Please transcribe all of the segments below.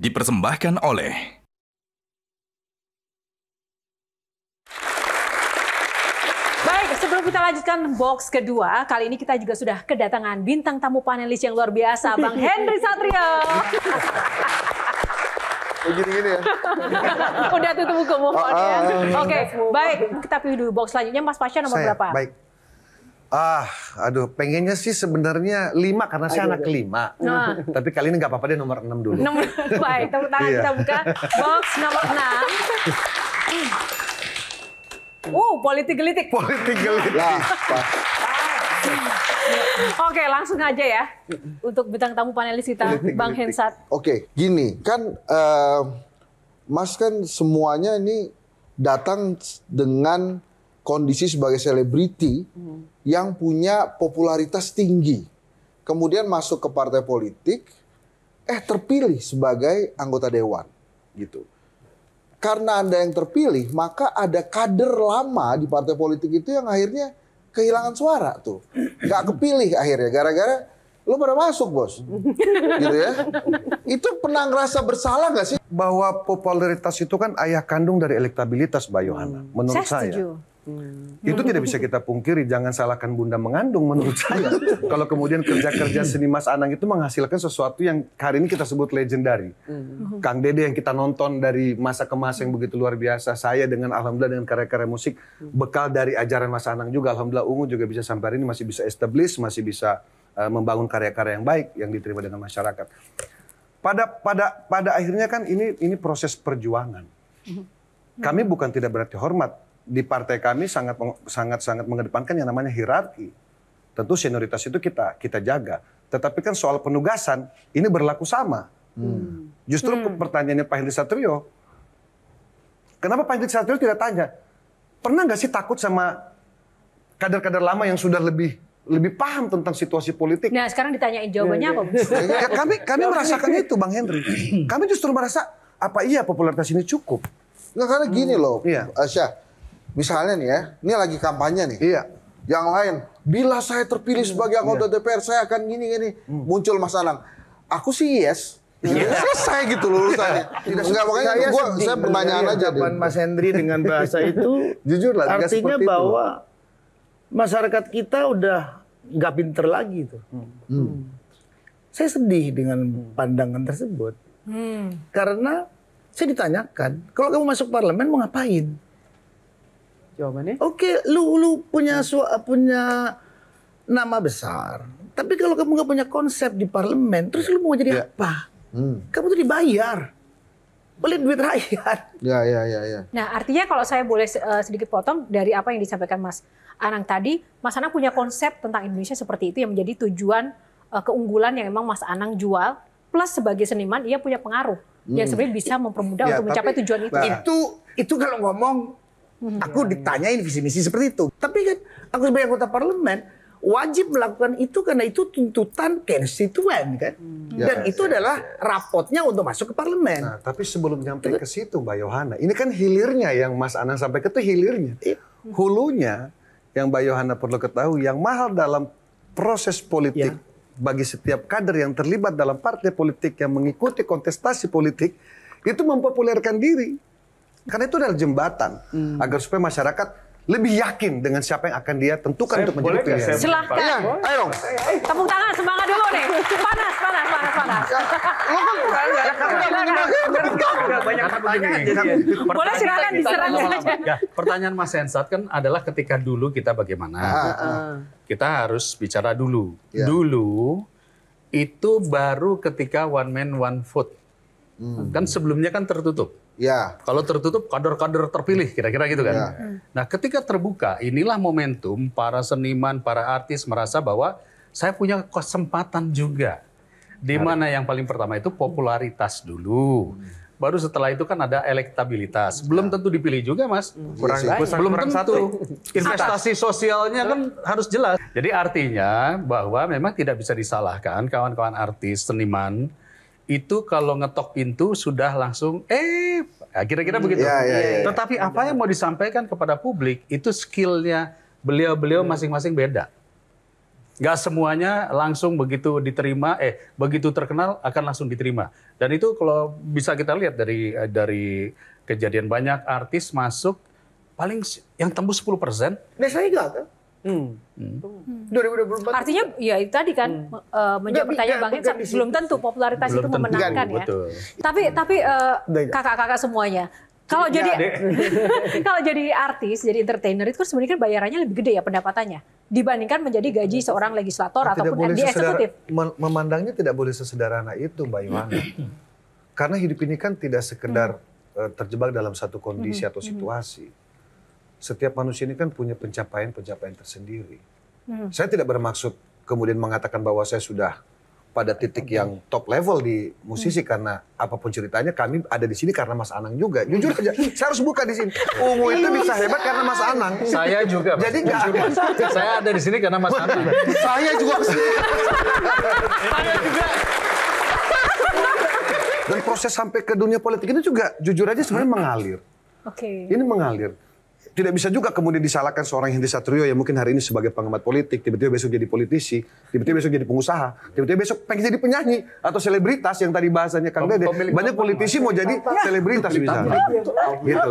dipersembahkan oleh sebelum kita lanjutkan box kedua, kali ini kita juga sudah kedatangan bintang tamu panelis yang luar biasa, Bang Henry Satrio. Begini-gini ya. Udah tutup buku mohon ya. Ah, ah. Oke, okay, baik. Kita pilih dulu box selanjutnya. Mas Pasha nomor Saya, berapa? Baik. Ah, aduh, pengennya sih sebenarnya lima karena saya anak kelima. Nah. Tapi kali ini nggak apa-apa deh nomor enam dulu. Nomor baik, tepuk tangan iya. kita buka box nomor enam. uh, politik gelitik. Politik gelitik. Nah, Oke, langsung aja ya untuk bintang tamu panelis kita, politik Bang gelitik. Hensat. Oke, gini kan, uh, Mas kan semuanya ini datang dengan kondisi sebagai selebriti hmm. yang punya popularitas tinggi. Kemudian masuk ke partai politik, eh terpilih sebagai anggota dewan gitu. Karena Anda yang terpilih, maka ada kader lama di partai politik itu yang akhirnya kehilangan suara tuh. nggak kepilih akhirnya gara-gara lu pada masuk bos gitu ya itu pernah ngerasa bersalah gak sih bahwa popularitas itu kan ayah kandung dari elektabilitas Mbak Yohana hmm. menurut saya, saya. Hmm. Itu tidak bisa kita pungkiri. Jangan salahkan bunda mengandung menurut saya. Kalau kemudian kerja-kerja seni Mas Anang itu menghasilkan sesuatu yang hari ini kita sebut legendary. Hmm. Kang Dede yang kita nonton dari masa ke masa yang begitu luar biasa. Saya dengan Alhamdulillah dengan karya-karya musik. Hmm. Bekal dari ajaran Mas Anang juga. Alhamdulillah Ungu juga bisa sampai hari ini masih bisa establish, masih bisa uh, membangun karya-karya yang baik yang diterima dengan masyarakat. Pada pada pada akhirnya kan ini ini proses perjuangan. Kami bukan tidak berarti hormat di partai kami sangat sangat sangat mengedepankan yang namanya hierarki. Tentu senioritas itu kita kita jaga. Tetapi kan soal penugasan ini berlaku sama. Hmm. Justru hmm. pertanyaannya Pak Henry Satrio, kenapa Pak Henry Satrio tidak tanya? Pernah nggak sih takut sama kader-kader lama yang sudah lebih lebih paham tentang situasi politik. Nah, sekarang ditanyain jawabannya iya, iya. ya, apa? kami kami merasakan itu, Bang Henry. Kami justru merasa apa iya popularitas ini cukup? Nah, karena gini loh, hmm. iya misalnya nih ya, ini lagi kampanye nih. Iya. Yang lain, bila saya terpilih hmm. sebagai anggota iya. DPR, saya akan gini gini. Hmm. Muncul Mas Anang, aku sih yes. Ya. selesai gitu loh urusannya. Tidak enggak makanya saya gua saya pertanyaan aja Jawaban Mas Hendri dengan bahasa itu jujur lah artinya bahwa itu. masyarakat kita udah nggak pinter lagi itu. Hmm. Hmm. Saya sedih dengan hmm. pandangan tersebut. Hmm. Karena saya ditanyakan, kalau kamu masuk parlemen mau ngapain? jawabannya. Oke, lu lu punya hmm. sua, punya nama besar. Tapi kalau kamu nggak punya konsep di parlemen, terus ya. lu mau jadi yeah. apa? Hmm. Kamu tuh dibayar beli duit rakyat. Ya, ya, ya, ya. Nah, artinya kalau saya boleh uh, sedikit potong dari apa yang disampaikan Mas Anang tadi, Mas Anang punya konsep tentang Indonesia seperti itu yang menjadi tujuan uh, keunggulan yang memang Mas Anang jual. Plus sebagai seniman, ia punya pengaruh hmm. yang sebenarnya bisa mempermudah ya, untuk mencapai tujuan itu. Itu, itu kalau ngomong Iya, aku iya. ditanyain visi misi seperti itu. Tapi kan aku sebagai anggota parlemen wajib melakukan itu karena itu tuntutan konstituen kan. Hmm. Ya, Dan ya, itu yes, ya, adalah yes. rapotnya untuk masuk ke parlemen. Nah, tapi sebelum nyampe ke situ Mbak Yohana, ini kan hilirnya yang Mas Anang sampai ke itu hilirnya. Iya. Hulunya yang Mbak Yohana perlu ketahui yang mahal dalam proses politik ya. bagi setiap kader yang terlibat dalam partai politik yang mengikuti kontestasi politik itu mempopulerkan diri karena itu adalah jembatan hmm. agar supaya masyarakat lebih yakin dengan siapa yang akan dia tentukan saya untuk menjadi pilihan. Silahkan. Ya, ayo dong. Eh, tepuk tangan, semangat dulu nih. Panas, panas, panas, panas. Lo kan tanya. Banyak pertanyaan. Boleh silakan diserang aja. Pertanyaan Mas Hensat kan adalah ketika dulu kita bagaimana. Ah, ah. Kita harus bicara dulu. Ya. Dulu itu baru ketika one man one foot. Hmm. Kan sebelumnya kan tertutup. Ya. Kalau tertutup kader-kader terpilih kira-kira gitu kan. Ya. Nah, ketika terbuka inilah momentum para seniman, para artis merasa bahwa saya punya kesempatan juga. Di mana yang paling pertama itu popularitas dulu. Baru setelah itu kan ada elektabilitas. Belum ya. tentu dipilih juga, Mas. Iya kurang, ya, kurang belum kurang tentu. Satu. Investasi sosialnya kan harus jelas. Jadi artinya bahwa memang tidak bisa disalahkan kawan-kawan artis, seniman itu kalau ngetok pintu sudah langsung eh nah, kira-kira hmm, begitu. Ya, ya, ya, Tetapi ya, apa yang mau disampaikan kepada publik itu skillnya beliau-beliau hmm. masing-masing beda. Gak semuanya langsung begitu diterima, eh begitu terkenal akan langsung diterima. Dan itu kalau bisa kita lihat dari eh, dari kejadian banyak artis masuk paling yang tembus 10 persen. Biasanya nah, gagal. Hmm. Hmm. 2024. Hmm. Artinya ya itu tadi kan hmm. uh, menjawab pertanyaan Bang Hensat belum tentu popularitas belum itu memenangkan kan, ya. Betul. Tapi hmm. tapi e, kakak-kakak uh, kakak semuanya kalau jadi kalau jadi artis, jadi entertainer itu kan sebenarnya kan bayarannya lebih gede ya pendapatannya dibandingkan menjadi gaji seorang legislator nah, ataupun MD eksekutif. Memandangnya tidak boleh sesederhana itu, Mbak Iwana. Hmm. Karena hidup ini kan tidak sekedar e, terjebak dalam satu kondisi atau situasi setiap manusia ini kan punya pencapaian-pencapaian tersendiri. Hmm. Saya tidak bermaksud kemudian mengatakan bahwa saya sudah pada titik okay. yang top level di musisi hmm. karena apapun ceritanya kami ada di sini karena Mas Anang juga. Jujur aja, saya harus buka di sini. Iya. Ungu itu iya. bisa hebat karena Mas Anang. Saya juga. Jadi nggak Saya ada di sini karena Mas Anang. saya juga ke saya juga. Dan proses sampai ke dunia politik ini juga jujur aja sebenarnya hmm. mengalir. Oke. Okay. Ini mengalir tidak bisa juga kemudian disalahkan seorang Henry Satrio yang mungkin hari ini sebagai pengamat politik, tiba-tiba besok jadi politisi, tiba-tiba besok jadi pengusaha, tiba-tiba besok pengen jadi penyanyi atau selebritas yang tadi bahasanya Kang Dede. Banyak politisi mau jadi selebritas misalnya. Gitu.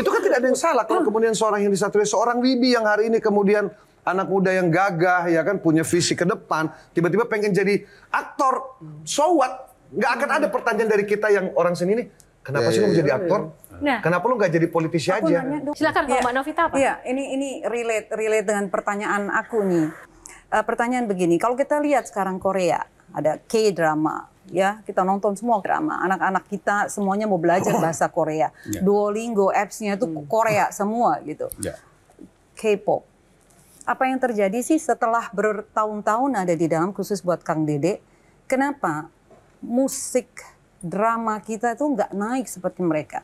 Itu kan tidak ada yang salah kalau kemudian seorang Henry Satrio, seorang Wibi yang hari ini kemudian anak muda yang gagah ya kan punya visi ke depan, tiba-tiba pengen jadi aktor, so what? Nggak akan ada pertanyaan dari kita yang orang sini nih, Kenapa yeah, sih yeah, lu yeah. jadi iya. aktor? Nah, kenapa lu nggak jadi politisi aku aja? ya, Silakan iya. Mbak Novita apa? Iya, ini ini relate relate dengan pertanyaan aku nih. Uh, pertanyaan begini, kalau kita lihat sekarang Korea ada K-drama, ya kita nonton semua drama anak-anak kita semuanya mau belajar oh. bahasa Korea yeah. Duolingo apps-nya itu hmm. Korea semua gitu yeah. K-pop apa yang terjadi sih setelah bertahun-tahun ada di dalam khusus buat Kang Dede kenapa musik drama kita itu nggak naik seperti mereka.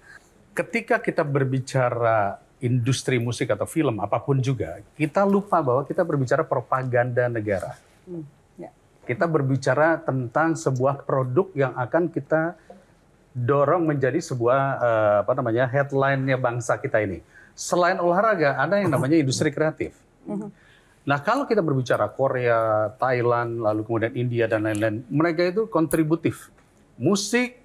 Ketika kita berbicara industri musik atau film apapun juga, kita lupa bahwa kita berbicara propaganda negara. Hmm, ya. Kita berbicara tentang sebuah produk yang akan kita dorong menjadi sebuah eh, apa namanya headline-nya bangsa kita ini. Selain olahraga, ada yang namanya industri kreatif. Hmm. Nah, kalau kita berbicara Korea, Thailand, lalu kemudian India dan lain-lain, mereka itu kontributif musik,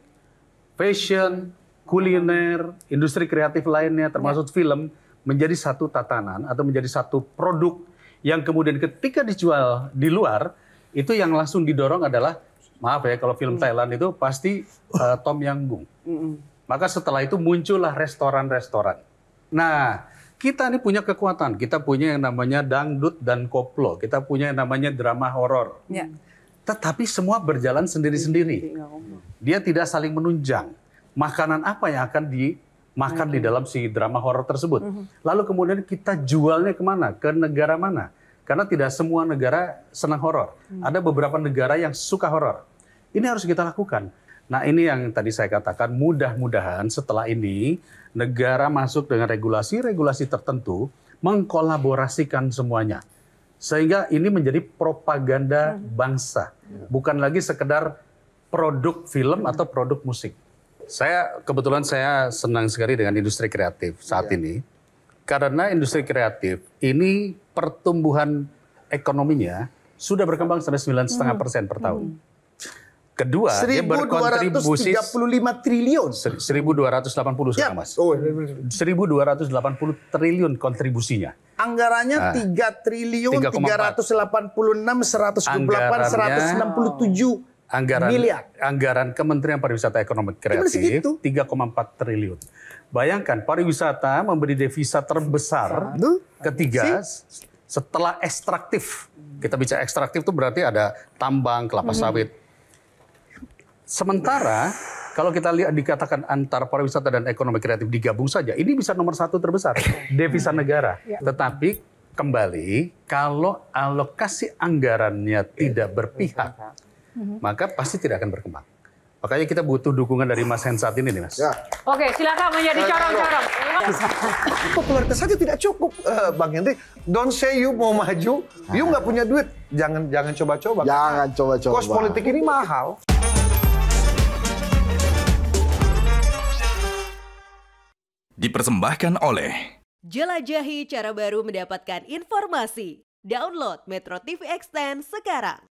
fashion, kuliner, industri kreatif lainnya termasuk ya. film menjadi satu tatanan atau menjadi satu produk yang kemudian ketika dijual di luar itu yang langsung didorong adalah maaf ya kalau film hmm. Thailand itu pasti uh, Tom Yang Bung. Hmm. Maka setelah itu muncullah restoran-restoran. Nah, kita ini punya kekuatan. Kita punya yang namanya dangdut dan koplo. Kita punya yang namanya drama horor. Yeah. Tetapi semua berjalan sendiri-sendiri. Iya, iya, iya. Dia tidak saling menunjang. Makanan apa yang akan dimakan di dalam si drama horor tersebut? Mhm. Lalu kemudian kita jualnya kemana? Ke negara mana? Karena tidak semua negara senang horor. Hmm. Ada beberapa negara yang suka horor. Ini harus kita lakukan. Nah ini yang tadi saya katakan mudah-mudahan setelah ini negara masuk dengan regulasi-regulasi tertentu mengkolaborasikan semuanya. Sehingga ini menjadi propaganda hmm. bangsa, bukan lagi sekedar produk film hmm. atau produk musik. Saya kebetulan saya senang sekali dengan industri kreatif saat iya. ini. Karena industri kreatif ini pertumbuhan ekonominya sudah berkembang sampai setengah hmm. persen per tahun. Kedua, 1, dia berkontribusi 1.235 triliun. 1.280 sekarang, ya. Mas. Oh, 1.280 iya, triliun kontribusinya. Anggarannya tiga ah. tiga triliun ratus delapan puluh ah. 3 triliun 386 128 167 anggaran miliar. anggaran Kementerian Pariwisata Ekonomi Kreatif 3,4 gitu? triliun. Bayangkan pariwisata memberi devisa terbesar ketiga setelah ekstraktif. Kita bicara ekstraktif itu berarti ada tambang, kelapa mhm. sawit, Sementara kalau kita lihat dikatakan antar pariwisata dan ekonomi kreatif digabung saja, ini bisa nomor satu terbesar devisa negara. Ya. Tetapi kembali kalau alokasi anggarannya tidak berpihak, mhm. maka pasti tidak akan berkembang. Makanya kita butuh dukungan dari Mas Hen saat ini nih Mas. Ya. Oke silakan menjadi corong-corong. Popularitas saja tidak cukup uh, Bang Henry. Don't say you mau maju, you nggak punya duit. Jangan jangan coba-coba. Jangan coba-coba. Kos politik ini mahal. Dipersembahkan oleh Jelajahi cara baru mendapatkan informasi. Download Metro TV Extend sekarang.